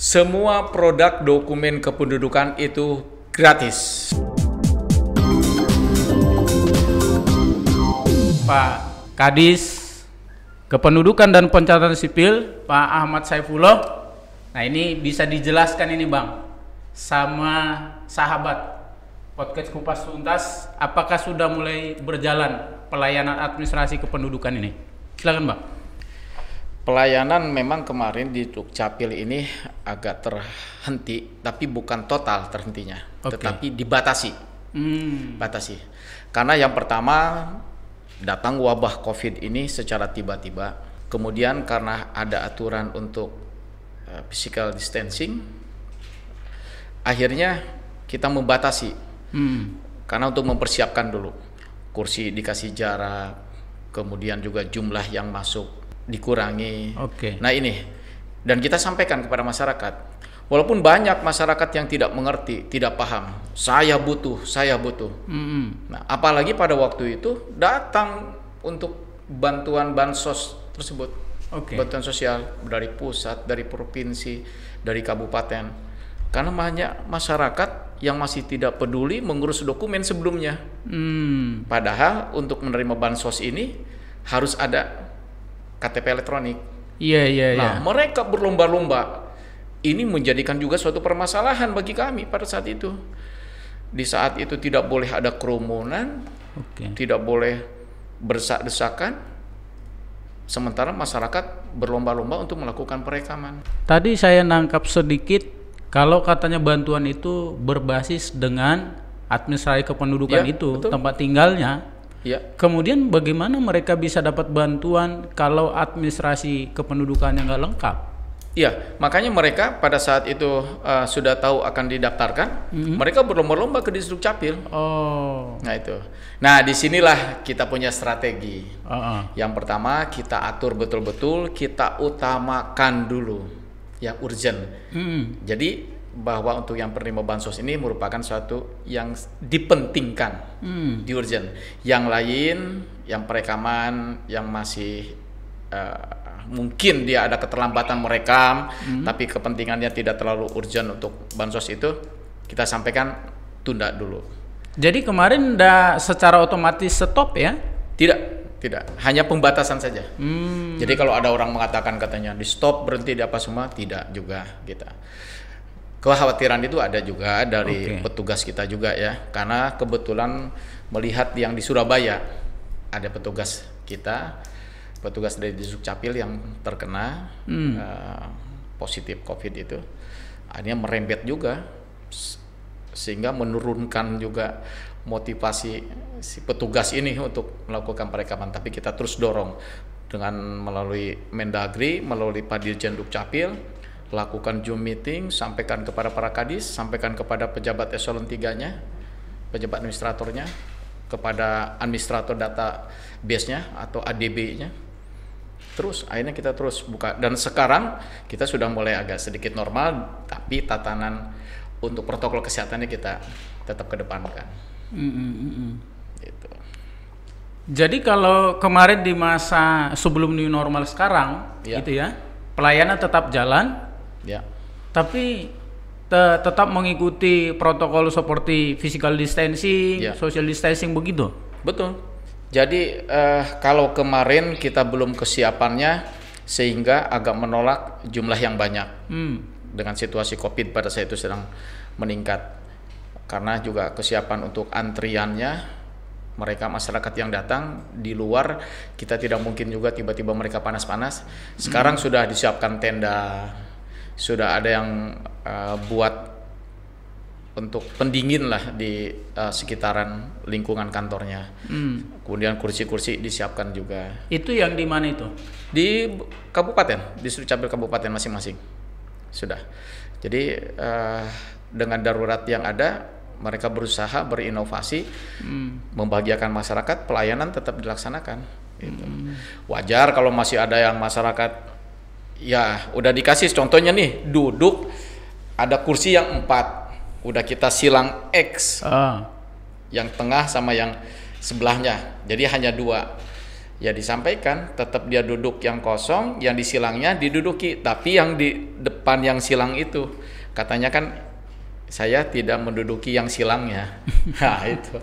Semua produk dokumen kependudukan itu gratis. Pak Kadis Kependudukan dan Pencatatan Sipil, Pak Ahmad Saifullah. Nah, ini bisa dijelaskan ini, Bang. Sama sahabat podcast Kupas Tuntas, apakah sudah mulai berjalan pelayanan administrasi kependudukan ini? Silakan, Bang. Pelayanan memang kemarin di Dukcapil ini agak terhenti, tapi bukan total terhentinya, okay. tetapi dibatasi. Hmm. Batasi. Karena yang pertama datang wabah Covid ini secara tiba-tiba. Kemudian karena ada aturan untuk uh, physical distancing, akhirnya kita membatasi. Hmm. Karena untuk mempersiapkan dulu kursi dikasih jarak, kemudian juga jumlah yang masuk dikurangi. Oke. Okay. Nah ini dan kita sampaikan kepada masyarakat. Walaupun banyak masyarakat yang tidak mengerti, tidak paham, saya butuh, saya butuh. Mm -hmm. Nah, apalagi pada waktu itu datang untuk bantuan bansos tersebut, okay. bantuan sosial dari pusat, dari provinsi, dari kabupaten. Karena banyak masyarakat yang masih tidak peduli mengurus dokumen sebelumnya. Mm. Padahal untuk menerima bansos ini harus ada KTP elektronik. Iya iya nah, iya. Nah, mereka berlomba-lomba. Ini menjadikan juga suatu permasalahan bagi kami pada saat itu. Di saat itu tidak boleh ada kerumunan, okay. tidak boleh bersak-desakan. Sementara masyarakat berlomba-lomba untuk melakukan perekaman. Tadi saya nangkap sedikit kalau katanya bantuan itu berbasis dengan administrasi kependudukan ya, itu betul. tempat tinggalnya Ya. Kemudian bagaimana mereka bisa dapat bantuan kalau administrasi kependudukannya nggak lengkap? Iya, makanya mereka pada saat itu uh, sudah tahu akan didaftarkan, mm-hmm. mereka berlomba-lomba ke distrik capil. Oh. Nah itu. Nah disinilah kita punya strategi. Uh-uh. Yang pertama kita atur betul-betul, kita utamakan dulu yang urgent. Mm-hmm. Jadi bahwa untuk yang penerima bansos ini merupakan suatu yang dipentingkan, hmm. di urgent. Yang lain, yang perekaman, yang masih uh, mungkin dia ada keterlambatan merekam, hmm. tapi kepentingannya tidak terlalu urgent untuk bansos itu, kita sampaikan tunda dulu. Jadi kemarin tidak secara otomatis stop ya? Tidak, tidak. Hanya pembatasan saja. Hmm. Jadi kalau ada orang mengatakan katanya di stop berhenti di apa semua, tidak juga kita. Gitu kekhawatiran itu ada juga dari okay. petugas kita juga ya karena kebetulan melihat yang di Surabaya ada petugas kita petugas dari capil yang terkena hmm. uh, positif COVID itu akhirnya merembet juga sehingga menurunkan juga motivasi si petugas ini untuk melakukan perekaman tapi kita terus dorong dengan melalui Mendagri, melalui Padirjen Dukcapil lakukan Zoom meeting, sampaikan kepada para kadis, sampaikan kepada pejabat eselon 3-nya, pejabat administratornya, kepada administrator data base-nya atau ADB-nya. Terus akhirnya kita terus buka dan sekarang kita sudah mulai agak sedikit normal tapi tatanan untuk protokol kesehatannya kita tetap kedepankan. Mm -mm. mm, mm. Gitu. Jadi kalau kemarin di masa sebelum new normal sekarang, ya. gitu ya, pelayanan tetap jalan, Ya. Tapi te tetap mengikuti protokol seperti physical distancing, ya. social distancing begitu. Betul. Jadi eh, kalau kemarin kita belum kesiapannya sehingga agak menolak jumlah yang banyak. Hmm. Dengan situasi Covid pada saat itu sedang meningkat. Karena juga kesiapan untuk antriannya mereka masyarakat yang datang di luar kita tidak mungkin juga tiba-tiba mereka panas-panas. Sekarang hmm. sudah disiapkan tenda sudah ada yang uh, buat untuk pendingin lah di uh, sekitaran lingkungan kantornya. Hmm. Kemudian kursi-kursi disiapkan juga. Itu yang di mana itu? Di kabupaten, di capil kabupaten masing-masing. Sudah. Jadi uh, dengan darurat yang ada, mereka berusaha berinovasi, hmm. membahagiakan masyarakat, pelayanan tetap dilaksanakan. Gitu. Hmm. Wajar kalau masih ada yang masyarakat ya udah dikasih contohnya nih duduk ada kursi yang empat udah kita silang X ah. yang tengah sama yang sebelahnya jadi hanya dua ya disampaikan tetap dia duduk yang kosong yang disilangnya diduduki tapi yang di depan yang silang itu katanya kan saya tidak menduduki yang silangnya nah itu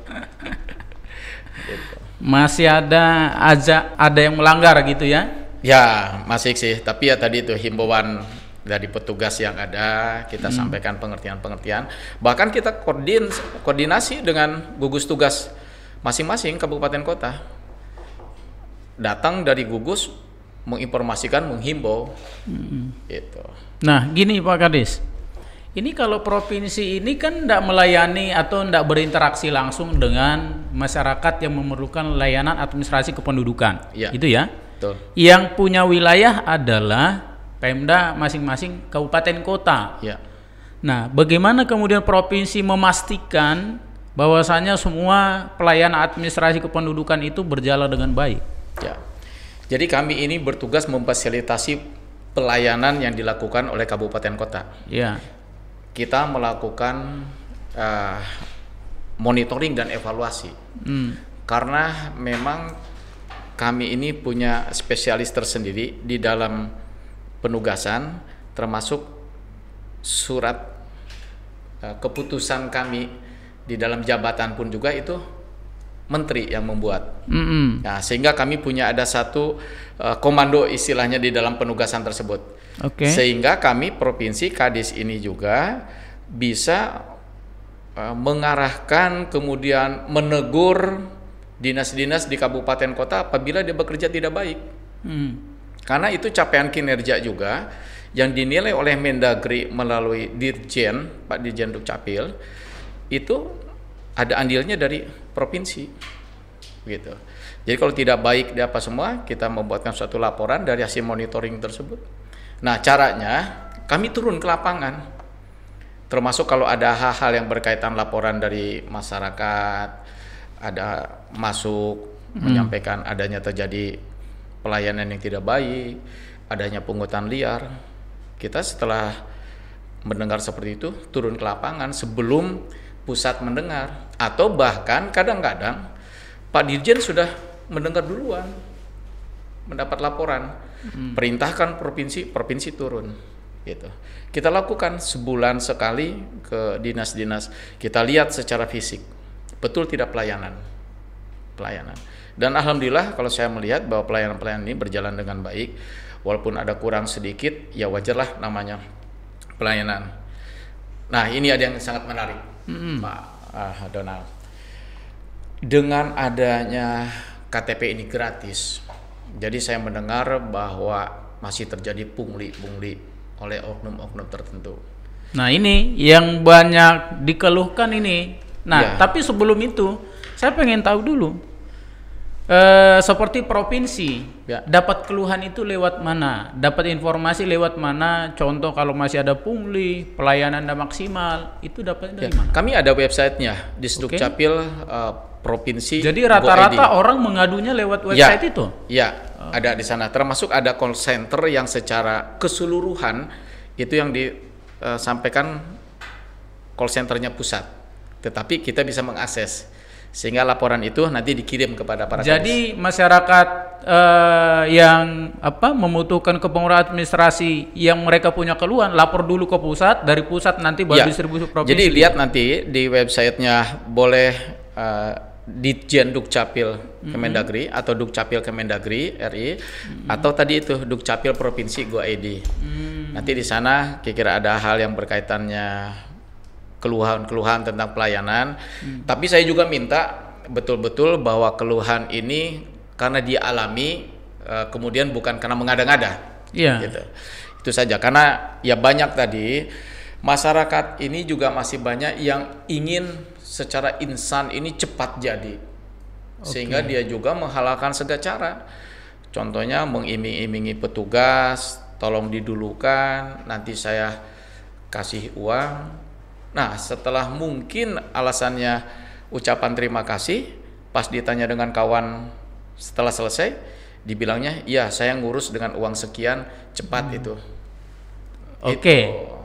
masih ada aja ada yang melanggar gitu ya Ya, masih sih. Tapi ya tadi itu himbauan dari petugas yang ada, kita hmm. sampaikan pengertian-pengertian. Bahkan kita koordin koordinasi dengan gugus tugas masing-masing kabupaten kota. Datang dari gugus menginformasikan, menghimbau. Hmm. Itu. Nah, gini Pak Kades. Ini kalau provinsi ini kan tidak melayani atau tidak berinteraksi langsung dengan masyarakat yang memerlukan layanan administrasi kependudukan, iya. gitu ya. itu ya? Betul. Yang punya wilayah adalah Pemda masing-masing kabupaten kota. Ya. Nah, bagaimana kemudian provinsi memastikan bahwasannya semua pelayanan administrasi kependudukan itu berjalan dengan baik? Ya. Jadi kami ini bertugas memfasilitasi pelayanan yang dilakukan oleh kabupaten kota. Ya. Kita melakukan uh, monitoring dan evaluasi. Hmm. Karena memang kami ini punya spesialis tersendiri di dalam penugasan termasuk surat eh, keputusan kami di dalam jabatan pun juga itu menteri yang membuat. Mm -hmm. Nah, sehingga kami punya ada satu eh, komando istilahnya di dalam penugasan tersebut. Okay. Sehingga kami provinsi Kadis ini juga bisa eh, mengarahkan kemudian menegur dinas-dinas di kabupaten kota apabila dia bekerja tidak baik. Hmm. Karena itu capaian kinerja juga yang dinilai oleh Mendagri melalui Dirjen, Pak Dirjen Dukcapil, itu ada andilnya dari provinsi. Gitu. Jadi kalau tidak baik di apa semua, kita membuatkan suatu laporan dari hasil monitoring tersebut. Nah, caranya kami turun ke lapangan. Termasuk kalau ada hal-hal yang berkaitan laporan dari masyarakat, ada masuk hmm. menyampaikan adanya terjadi pelayanan yang tidak baik, adanya pungutan liar. Kita setelah mendengar seperti itu turun ke lapangan sebelum pusat mendengar atau bahkan kadang-kadang Pak Dirjen sudah mendengar duluan mendapat laporan hmm. perintahkan provinsi provinsi turun gitu kita lakukan sebulan sekali ke dinas-dinas kita lihat secara fisik betul tidak pelayanan pelayanan dan alhamdulillah kalau saya melihat bahwa pelayanan-pelayanan ini berjalan dengan baik walaupun ada kurang sedikit ya wajarlah namanya pelayanan nah ini ada yang sangat menarik hmm Pak uh, Donald dengan adanya KTP ini gratis jadi saya mendengar bahwa masih terjadi pungli-pungli oleh oknum-oknum tertentu nah ini yang banyak dikeluhkan ini Nah, ya. tapi sebelum itu saya pengen tahu dulu eh, seperti provinsi ya. dapat keluhan itu lewat mana dapat informasi lewat mana contoh kalau masih ada pungli pelayanan tidak maksimal itu dapat dari ya. mana kami ada websitenya di Sdukcapil okay. Eh, provinsi jadi rata-rata orang mengadunya lewat ya. website ya. itu ya okay. Oh. ada di sana termasuk ada call center yang secara keseluruhan itu yang disampaikan eh, call centernya pusat tetapi kita bisa mengakses sehingga laporan itu nanti dikirim kepada para jadi kamis. masyarakat uh, yang apa membutuhkan kepengurusan administrasi yang mereka punya keluhan lapor dulu ke pusat dari pusat nanti baru ya. distribusi provinsi jadi lihat nanti di websitenya boleh uh, Ditjen Dukcapil mm-hmm. Kemendagri mm -hmm. atau Dukcapil Kemendagri RI mm -hmm. atau tadi itu Dukcapil Provinsi Go ID. Mm -hmm. Nanti di sana kira-kira ada hal yang berkaitannya keluhan-keluhan tentang pelayanan. Hmm. Tapi saya juga minta betul-betul bahwa keluhan ini karena dialami eh, kemudian bukan karena mengada-ngada. Iya. Gitu. Itu saja karena ya banyak tadi masyarakat ini juga masih banyak yang ingin secara insan ini cepat jadi. Okay. Sehingga dia juga menghalalkan segala cara. Contohnya mengiming-imingi petugas, tolong didulukan, nanti saya kasih uang Nah, setelah mungkin alasannya ucapan terima kasih, pas ditanya dengan kawan setelah selesai, dibilangnya, ya saya ngurus dengan uang sekian, cepat hmm. itu." Oke. Okay. Gitu.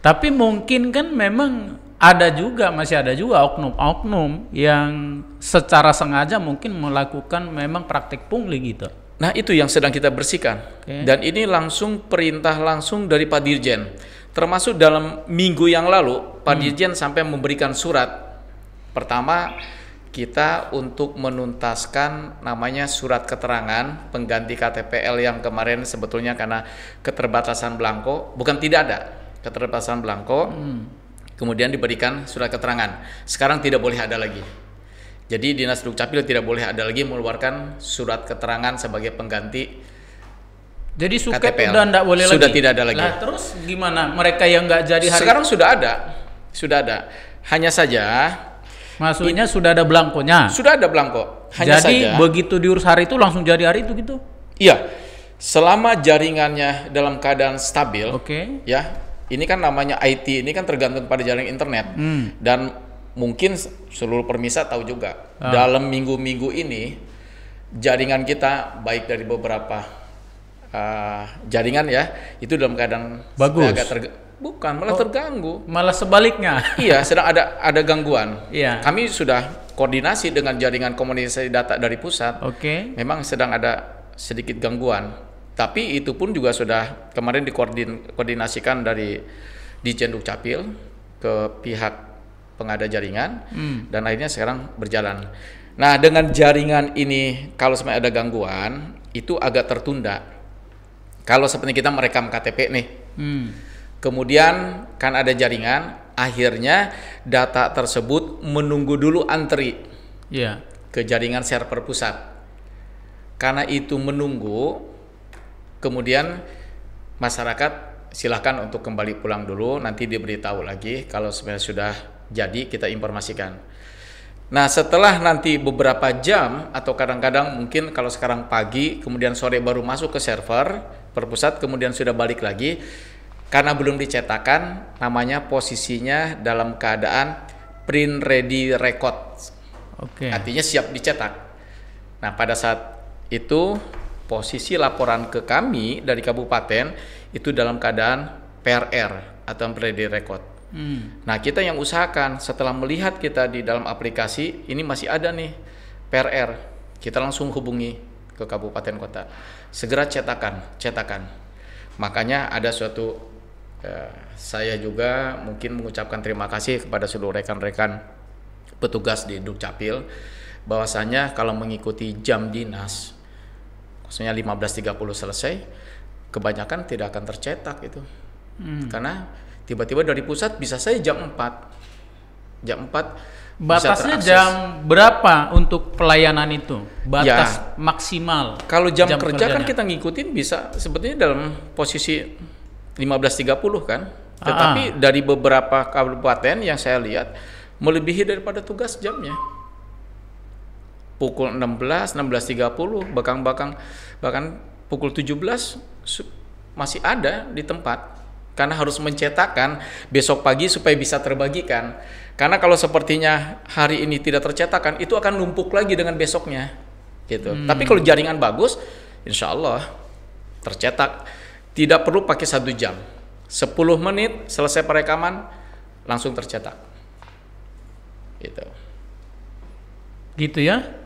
Tapi mungkin kan memang ada juga masih ada juga oknum-oknum yang secara sengaja mungkin melakukan memang praktik pungli gitu. Nah, itu yang sedang kita bersihkan. Okay. Dan ini langsung perintah langsung dari Pak Dirjen. Termasuk dalam minggu yang lalu Pak hmm. sampai memberikan surat. Pertama, kita untuk menuntaskan namanya surat keterangan pengganti KTPL yang kemarin sebetulnya karena keterbatasan belangko, bukan tidak ada keterbatasan belangko, hmm. kemudian diberikan surat keterangan. Sekarang tidak boleh ada lagi. Jadi dinas dukcapil tidak boleh ada lagi mengeluarkan surat keterangan sebagai pengganti jadi suket KTPL. sudah tidak boleh sudah lagi. Sudah tidak ada lagi. Nah, terus gimana mereka yang nggak jadi hari Sekarang sudah ada sudah ada. Hanya saja maksudnya ini, sudah ada belangkonya. Sudah ada belangko. Hanya jadi saja, begitu diurus hari itu langsung jadi hari itu gitu. Iya. Selama jaringannya dalam keadaan stabil, oke. Okay. Ya. Ini kan namanya IT, ini kan tergantung pada jaring internet. Hmm. Dan mungkin seluruh permisa tahu juga. Ah. Dalam minggu-minggu ini jaringan kita baik dari beberapa uh, jaringan ya, itu dalam keadaan bagus. agak Bukan, malah oh, terganggu. Malah sebaliknya. iya, sedang ada ada gangguan. Iya. Kami sudah koordinasi dengan jaringan komunikasi data dari pusat. Oke. Okay. Memang sedang ada sedikit gangguan. Tapi itu pun juga sudah kemarin dikoordinasikan dari di capil ke pihak pengada jaringan hmm. dan akhirnya sekarang berjalan. Nah, dengan jaringan ini kalau sampai ada gangguan itu agak tertunda. Kalau seperti kita merekam KTP nih. Hmm Kemudian kan ada jaringan, akhirnya data tersebut menunggu dulu antri yeah. ke jaringan server pusat. Karena itu menunggu, kemudian masyarakat silahkan untuk kembali pulang dulu, nanti diberitahu lagi kalau sebenarnya sudah jadi kita informasikan. Nah setelah nanti beberapa jam atau kadang-kadang mungkin kalau sekarang pagi kemudian sore baru masuk ke server perpusat kemudian sudah balik lagi karena belum dicetakan, namanya posisinya dalam keadaan print ready record. Oke. Okay. Artinya siap dicetak. Nah, pada saat itu posisi laporan ke kami dari kabupaten itu dalam keadaan PRR atau ready record. Hmm. Nah, kita yang usahakan setelah melihat kita di dalam aplikasi ini masih ada nih PRR, kita langsung hubungi ke kabupaten kota. Segera cetakan, cetakan. Makanya ada suatu Ya, saya juga mungkin mengucapkan terima kasih kepada seluruh rekan-rekan petugas di Dukcapil bahwasanya kalau mengikuti jam dinas maksudnya 15.30 selesai kebanyakan tidak akan tercetak itu hmm. karena tiba-tiba dari pusat bisa saya jam 4 jam 4 Batasnya jam berapa untuk pelayanan itu? Batas ya, maksimal. Kalau jam, jam kerja kan kerjanya. kan kita ngikutin bisa sebetulnya dalam posisi 15.30 kan. Ah. Tetapi ah. dari beberapa kabupaten yang saya lihat melebihi daripada tugas jamnya. Pukul 16, 16.30 bakang-bakang bahkan pukul 17 masih ada di tempat karena harus mencetakkan besok pagi supaya bisa terbagikan. Karena kalau sepertinya hari ini tidak tercetakan, itu akan numpuk lagi dengan besoknya, gitu. Hmm. Tapi kalau jaringan bagus, insya Allah tercetak tidak perlu pakai satu jam. 10 menit selesai perekaman langsung tercetak. Gitu. Gitu ya.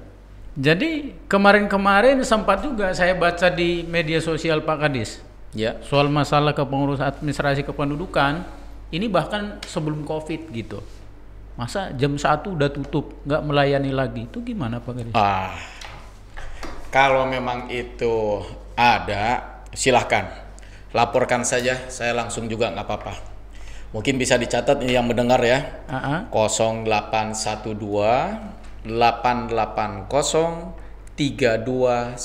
Jadi kemarin-kemarin sempat juga saya baca di media sosial Pak Kadis. Ya. Soal masalah kepengurus administrasi kependudukan ini bahkan sebelum Covid gitu. Masa jam satu udah tutup, nggak melayani lagi. Itu gimana Pak Kadis? Ah. Kalau memang itu ada, silahkan laporkan saja. Saya langsung juga nggak apa-apa. Mungkin bisa dicatat ini yang mendengar ya. Uh -huh. 0812 880 32192.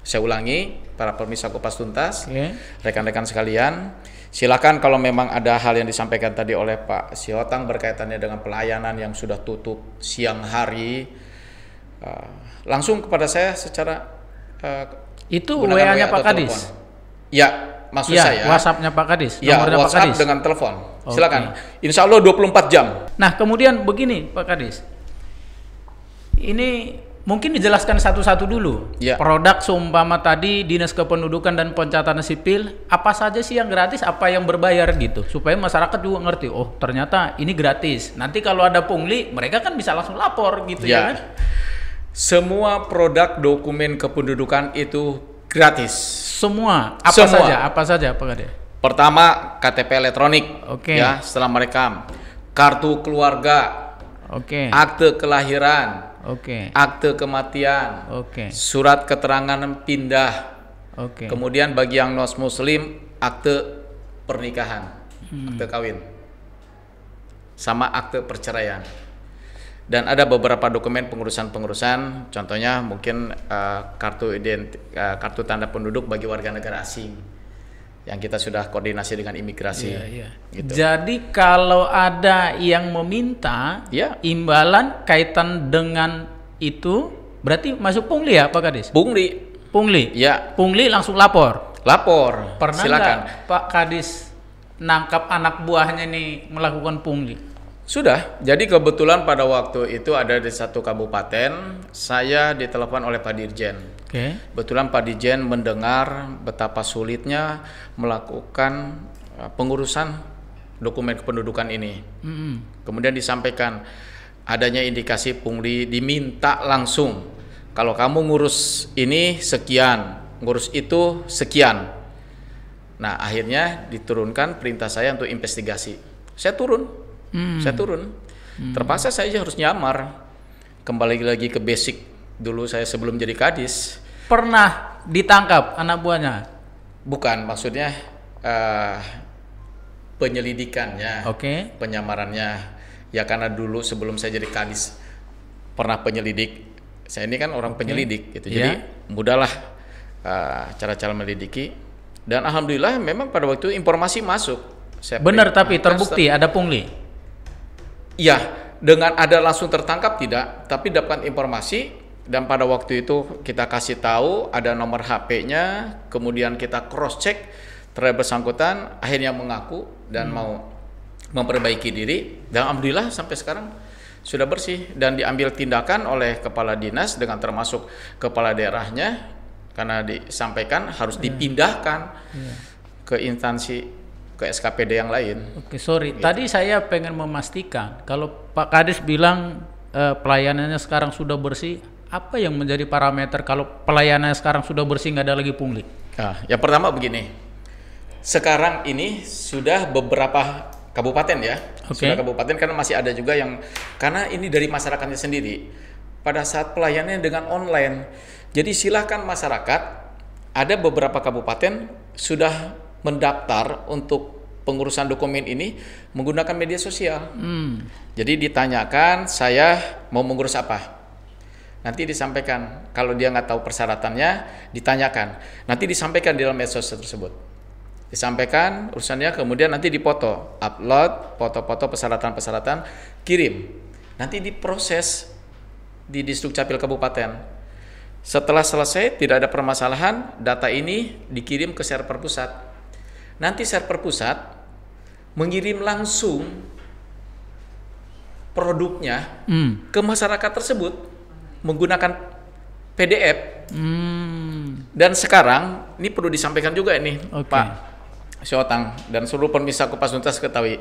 Saya ulangi para pemirsa Kupas Tuntas, iya. rekan-rekan sekalian, silakan kalau memang ada hal yang disampaikan tadi oleh Pak Siotang berkaitannya dengan pelayanan yang sudah tutup siang hari, uh, langsung kepada saya secara uh, itu WA-nya Pak Kadis. Ya, maksud ya, saya. WhatsAppnya Pak Kadis. Ya, WhatsApp Pak Kadis. dengan telepon. Okay. Silakan. Insya Allah 24 jam. Nah, kemudian begini Pak Kadis. Ini mungkin dijelaskan satu-satu dulu. Ya. Produk seumpama tadi Dinas Kependudukan dan Pencatatan Sipil, apa saja sih yang gratis, apa yang berbayar gitu. Supaya masyarakat juga ngerti, oh ternyata ini gratis. Nanti kalau ada pungli, mereka kan bisa langsung lapor gitu ya, ya kan? Semua produk dokumen kependudukan itu gratis. Semua, apa Semua. saja, apa saja, apa ada? Pertama KTP elektronik. Oke. Okay. Ya, setelah merekam. Kartu keluarga. Oke. Okay. Akte kelahiran. Oke. Okay. Akte kematian. Oke. Okay. Surat keterangan pindah. Oke. Okay. Kemudian bagi yang non muslim akte pernikahan, hmm. akte kawin. Sama akte perceraian dan ada beberapa dokumen pengurusan-pengurusan contohnya mungkin uh, kartu identi uh, kartu tanda penduduk bagi warga negara asing yang kita sudah koordinasi dengan imigrasi. Iya, iya. Gitu. Jadi kalau ada yang meminta iya. imbalan kaitan dengan itu berarti masuk pungli ya Pak Kadis? Pungli. Pungli. Ya. Pungli langsung lapor. Lapor. Pernah Silakan. Pak Kadis nangkap anak buahnya nih melakukan pungli? Sudah, jadi kebetulan pada waktu itu ada di satu kabupaten, saya ditelepon oleh Pak Dirjen. Okay. Kebetulan Pak Dirjen mendengar betapa sulitnya melakukan eh, pengurusan dokumen kependudukan ini. Mm -hmm. Kemudian disampaikan adanya indikasi pungli diminta langsung. Kalau kamu ngurus ini sekian, ngurus itu sekian. Nah, akhirnya diturunkan perintah saya untuk investigasi. Saya turun hmm. saya turun hmm. terpaksa saya harus nyamar kembali lagi ke basic dulu saya sebelum jadi kadis pernah ditangkap anak buahnya bukan maksudnya uh, penyelidikannya oke okay. penyamarannya ya karena dulu sebelum saya jadi kadis pernah penyelidik saya ini kan orang okay. penyelidik gitu yeah. jadi iya. mudahlah uh, cara-cara melidiki dan alhamdulillah memang pada waktu itu informasi masuk saya benar tapi terbukti ada pungli Iya, dengan ada langsung tertangkap tidak, tapi dapat informasi dan pada waktu itu kita kasih tahu ada nomor HP-nya, kemudian kita cross check terhadap bersangkutan, akhirnya mengaku dan hmm. mau memperbaiki diri dan alhamdulillah sampai sekarang sudah bersih dan diambil tindakan oleh kepala dinas dengan termasuk kepala daerahnya karena disampaikan harus hmm. dipindahkan yeah. Yeah. ke instansi ke SKPD yang lain. Oke, sorry. Gitu. Tadi saya pengen memastikan kalau Pak Kadis bilang eh, pelayanannya sekarang sudah bersih, apa yang menjadi parameter kalau pelayanannya sekarang sudah bersih nggak ada lagi pungli? Nah, yang pertama begini, sekarang ini sudah beberapa kabupaten ya, okay. sudah kabupaten karena masih ada juga yang karena ini dari masyarakatnya sendiri. Pada saat pelayanannya dengan online, jadi silahkan masyarakat ada beberapa kabupaten sudah mendaftar untuk pengurusan dokumen ini menggunakan media sosial. Hmm. Jadi ditanyakan saya mau mengurus apa. Nanti disampaikan kalau dia nggak tahu persyaratannya ditanyakan. Nanti disampaikan di dalam medsos tersebut. Disampaikan urusannya kemudian nanti dipoto, upload foto-foto persyaratan-persyaratan, kirim. Nanti diproses di Distrik Capil Kabupaten. Setelah selesai tidak ada permasalahan, data ini dikirim ke server pusat Nanti server pusat mengirim langsung produknya hmm. ke masyarakat tersebut menggunakan PDF. Hmm. Dan sekarang ini perlu disampaikan juga ini, okay. Pak Syotang dan seluruh pemirsa Kupas Tuntas ketahui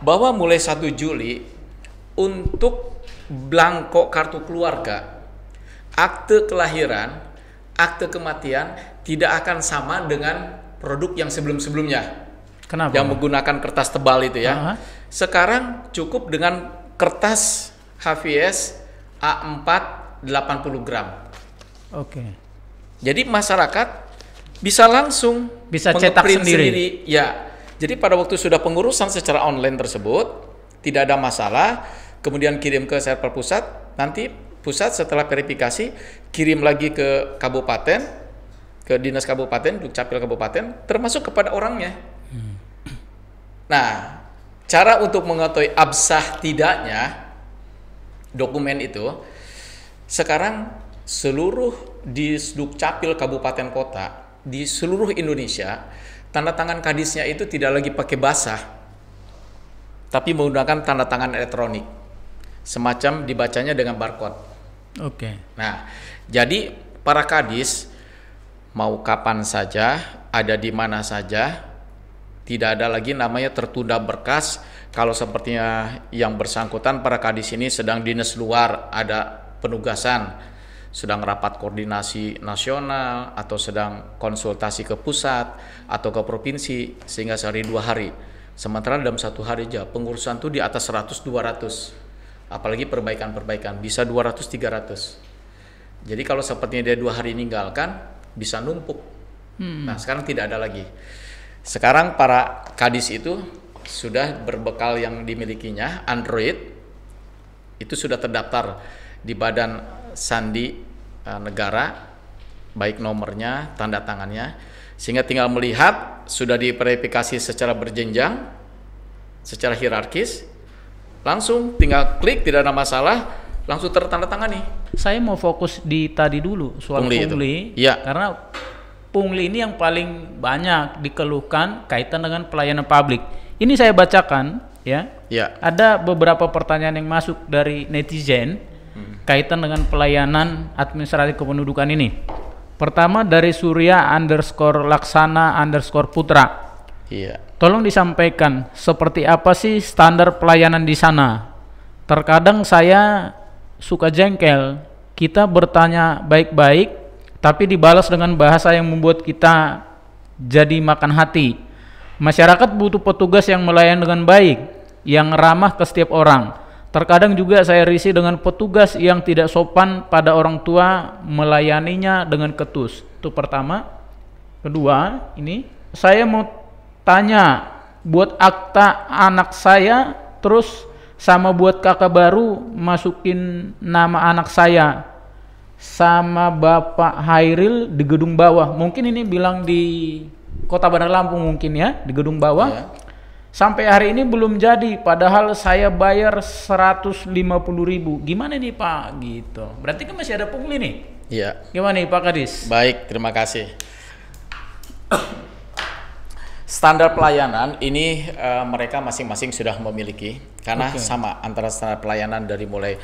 bahwa mulai 1 Juli untuk blanko kartu keluarga, akte kelahiran, akte kematian tidak akan sama dengan produk yang sebelum-sebelumnya. Kenapa? Yang menggunakan kertas tebal itu ya. Uh -huh. Sekarang cukup dengan kertas HVS A4 80 gram. Oke. Okay. Jadi masyarakat bisa langsung bisa cetak sendiri. sendiri. Ya. Jadi pada waktu sudah pengurusan secara online tersebut tidak ada masalah, kemudian kirim ke server pusat, nanti pusat setelah verifikasi kirim lagi ke kabupaten, ke dinas kabupaten, dukcapil kabupaten, termasuk kepada orangnya. Nah, cara untuk mengetahui absah tidaknya dokumen itu, sekarang seluruh di dukcapil kabupaten kota di seluruh Indonesia tanda tangan kadisnya itu tidak lagi pakai basah, tapi menggunakan tanda tangan elektronik, semacam dibacanya dengan barcode. Oke. Okay. Nah, jadi para kadis mau kapan saja, ada di mana saja. Tidak ada lagi namanya tertunda berkas kalau sepertinya yang bersangkutan para kadis ini sedang dinas luar, ada penugasan, sedang rapat koordinasi nasional atau sedang konsultasi ke pusat atau ke provinsi sehingga sehari dua hari. Sementara dalam satu hari aja pengurusan tuh di atas 100 200. Apalagi perbaikan-perbaikan bisa 200 300. Jadi kalau sepertinya dia dua hari ninggalkan, bisa numpuk. Hmm. Nah, sekarang tidak ada lagi. Sekarang para kadis itu sudah berbekal yang dimilikinya Android itu sudah terdaftar di badan sandi e, negara baik nomornya, tanda tangannya sehingga tinggal melihat sudah diverifikasi secara berjenjang secara hierarkis langsung tinggal klik tidak ada masalah langsung tertanda tangan nih. Saya mau fokus di tadi dulu soal pungli, pungli ya. karena pungli ini yang paling banyak dikeluhkan kaitan dengan pelayanan publik. Ini saya bacakan ya. ya. Ada beberapa pertanyaan yang masuk dari netizen hmm. kaitan dengan pelayanan administrasi kependudukan ini. Pertama dari Surya underscore Laksana underscore Putra. Iya. Tolong disampaikan seperti apa sih standar pelayanan di sana. Terkadang saya suka jengkel, kita bertanya baik-baik, tapi dibalas dengan bahasa yang membuat kita jadi makan hati. Masyarakat butuh petugas yang melayan dengan baik, yang ramah ke setiap orang. Terkadang juga saya risih dengan petugas yang tidak sopan pada orang tua melayaninya dengan ketus. Itu pertama. Kedua, ini saya mau tanya buat akta anak saya terus sama buat kakak baru masukin nama anak saya sama Bapak Hairil di gedung bawah. Mungkin ini bilang di Kota Bandar Lampung mungkin ya, di gedung bawah. Ya. Sampai hari ini belum jadi, padahal saya bayar 150 ribu. Gimana nih Pak? Gitu. Berarti kan masih ada pungli nih? Iya. Gimana nih Pak Kadis? Baik, terima kasih. Standar pelayanan ini uh, mereka masing-masing sudah memiliki karena okay. sama antara standar pelayanan dari mulai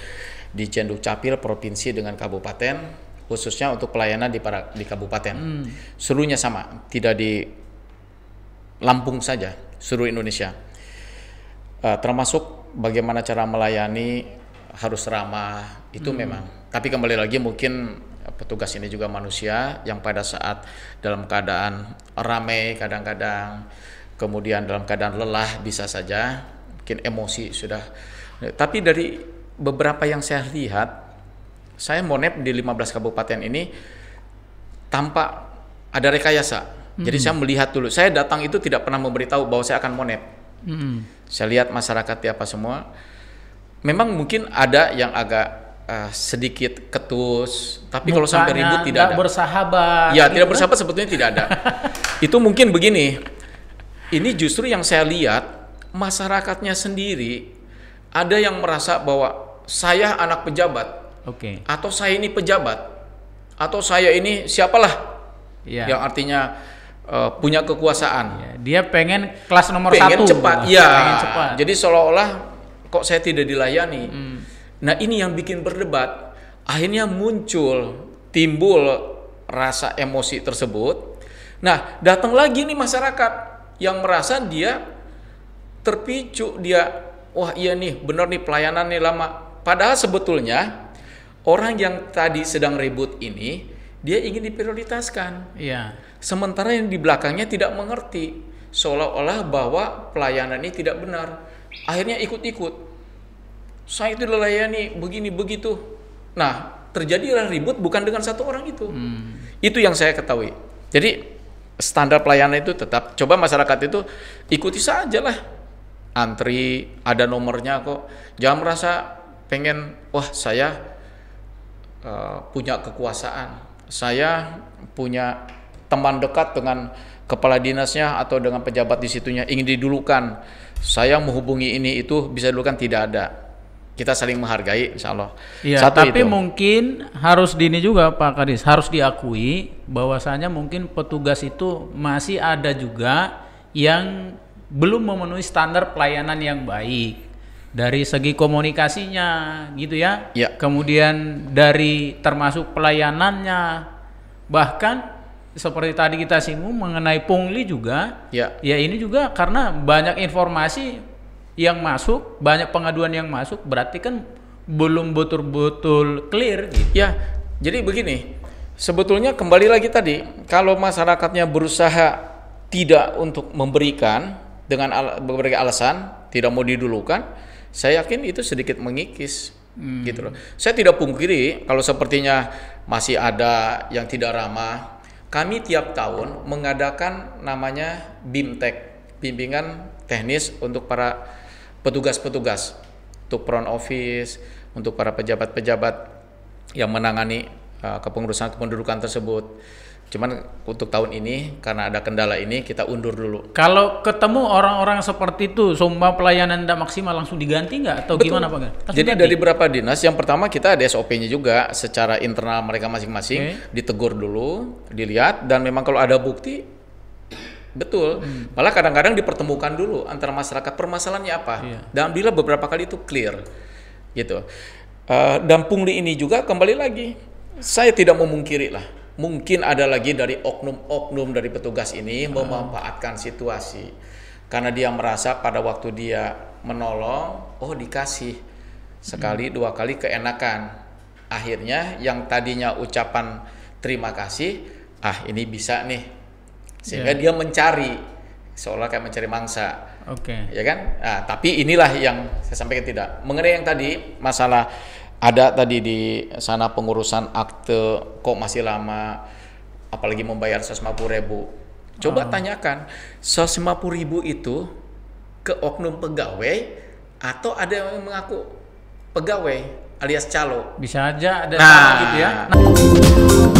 di Jenduk Capil provinsi dengan kabupaten khususnya untuk pelayanan di para di kabupaten. Hmm. Seluruhnya sama, tidak di Lampung saja, seluruh Indonesia. Uh, termasuk bagaimana cara melayani harus ramah itu hmm. memang. Tapi kembali lagi mungkin Ya, petugas ini juga manusia yang pada saat dalam keadaan ramai kadang-kadang kemudian dalam keadaan lelah bisa saja mungkin emosi sudah tapi dari beberapa yang saya lihat saya monep di 15 kabupaten ini tampak ada rekayasa jadi mm -hmm. saya melihat dulu. Saya datang itu tidak pernah memberitahu bahwa saya akan monep. Mm Saya lihat masyarakat ya apa semua. Memang mungkin ada yang agak uh, sedikit ketus, tapi kalau sampai ribut tidak ada. bersahabat. Ya, gitu. tidak bersahabat sebetulnya tidak ada. Itu mungkin begini. Ini justru yang saya lihat masyarakatnya sendiri ada yang merasa bahwa saya anak pejabat. Oke. Okay. Atau saya ini pejabat. Atau saya ini siapalah? Yeah. Yang artinya uh, punya kekuasaan. Iya, dia pengen kelas nomor pengen satu. Cepat. Ya. Pengen cepat. Jadi seolah-olah kok saya tidak dilayani. Hmm Nah ini yang bikin berdebat. Akhirnya muncul, timbul rasa emosi tersebut. Nah datang lagi nih masyarakat yang merasa dia terpicu, dia wah iya nih bener nih pelayanan nih lama. Padahal sebetulnya orang yang tadi sedang ribut ini dia ingin diprioritaskan. Iya. Sementara yang di belakangnya tidak mengerti seolah-olah bahwa pelayanan ini tidak benar. Akhirnya ikut-ikut saya itu dilayani begini begitu. Nah, terjadilah ribut bukan dengan satu orang itu. Hmm. Itu yang saya ketahui. Jadi standar pelayanan itu tetap coba masyarakat itu ikuti saja lah, Antri, ada nomornya kok. Jangan merasa pengen wah saya uh, punya kekuasaan. Saya punya teman dekat dengan kepala dinasnya atau dengan pejabat di situnya ingin didulukan. Saya menghubungi ini itu bisa kan tidak ada kita saling menghargai insya Allah. Iya, Satu tapi itu. mungkin harus dini juga Pak Kadis, harus diakui bahwasanya mungkin petugas itu masih ada juga yang belum memenuhi standar pelayanan yang baik dari segi komunikasinya gitu ya. ya. Kemudian dari termasuk pelayanannya bahkan seperti tadi kita singgung mengenai pungli juga. Ya. Ya ini juga karena banyak informasi yang masuk, banyak pengaduan yang masuk, berarti kan belum betul-betul clear gitu. Ya, jadi begini. Sebetulnya kembali lagi tadi, kalau masyarakatnya berusaha tidak untuk memberikan dengan al berbagai alasan, tidak mau didulukan, saya yakin itu sedikit mengikis hmm. gitu loh. Saya tidak pungkiri kalau sepertinya masih ada yang tidak ramah. Kami tiap tahun mengadakan namanya BIMTEK, bimbingan teknis untuk para petugas-petugas untuk front office, untuk para pejabat-pejabat yang menangani uh, kepengurusan kependudukan tersebut. Cuman untuk tahun ini karena ada kendala ini kita undur dulu. Kalau ketemu orang-orang seperti itu, semua pelayanan tidak maksimal langsung diganti nggak atau Betul. gimana pak? Jadi ganti. dari berapa dinas? Yang pertama kita ada SOP-nya juga secara internal mereka masing-masing okay. ditegur dulu, dilihat dan memang kalau ada bukti Betul. Hmm. Malah kadang-kadang dipertemukan dulu antara masyarakat permasalahannya apa. Iya. Dan bila beberapa kali itu clear. Gitu. Uh, dan pungli ini juga kembali lagi saya tidak memungkiri lah mungkin ada lagi dari oknum-oknum dari petugas ini ah. memanfaatkan situasi karena dia merasa pada waktu dia menolong oh dikasih sekali hmm. dua kali keenakan akhirnya yang tadinya ucapan terima kasih ah ini bisa nih sehingga yeah. dia mencari seolah kayak mencari mangsa. Oke. Okay. Ya kan? Nah, tapi inilah yang saya sampaikan tidak. Mengenai yang tadi masalah ada tadi di sana pengurusan akte kok masih lama apalagi membayar 150 ribu. Coba oh. tanyakan 150 ribu itu ke oknum pegawai atau ada yang mengaku pegawai alias calo. Bisa aja ada nah. gitu ya. Nah.